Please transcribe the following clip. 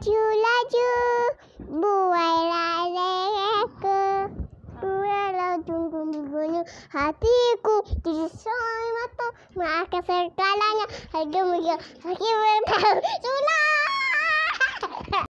laju laju buailah leherku buailah tunggu tunggu hatiku jadi mata maka segalanya harga mungkin harga bertahu